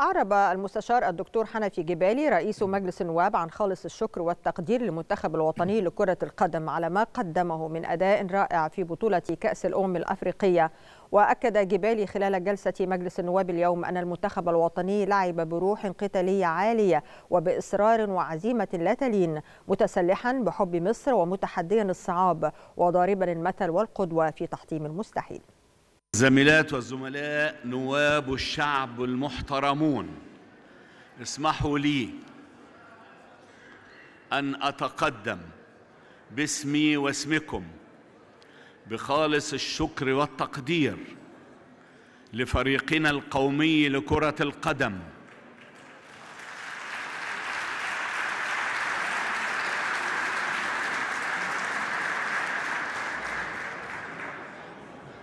أعرب المستشار الدكتور حنفي جبالي رئيس مجلس النواب عن خالص الشكر والتقدير للمنتخب الوطني لكرة القدم على ما قدمه من أداء رائع في بطولة كأس الأمم الأفريقية وأكد جبالي خلال جلسة مجلس النواب اليوم أن المنتخب الوطني لعب بروح قتالية عالية وبإصرار وعزيمة لا تلين متسلحا بحب مصر ومتحديا الصعاب وضاربا المثل والقدوة في تحطيم المستحيل زميلات والزملاء نواب الشعب المحترمون اسمحوا لي أن أتقدم باسمي واسمكم بخالص الشكر والتقدير لفريقنا القومي لكرة القدم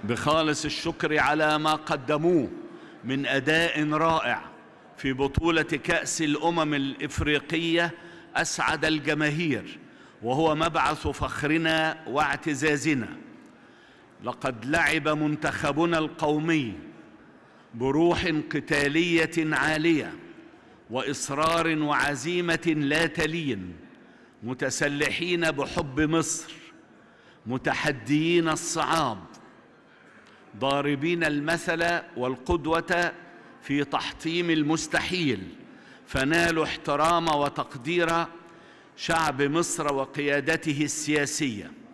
بخالص الشكر على ما قدموه من أداء رائع في بطولة كأس الأمم الإفريقية أسعد الجماهير وهو مبعث فخرنا واعتزازنا لقد لعب منتخبنا القومي بروح قتالية عالية وإصرار وعزيمة لا تلين متسلحين بحب مصر متحديين الصعاب ضاربين المثل والقدوة في تحطيم المستحيل فنالوا احترام وتقدير شعب مصر وقيادته السياسيه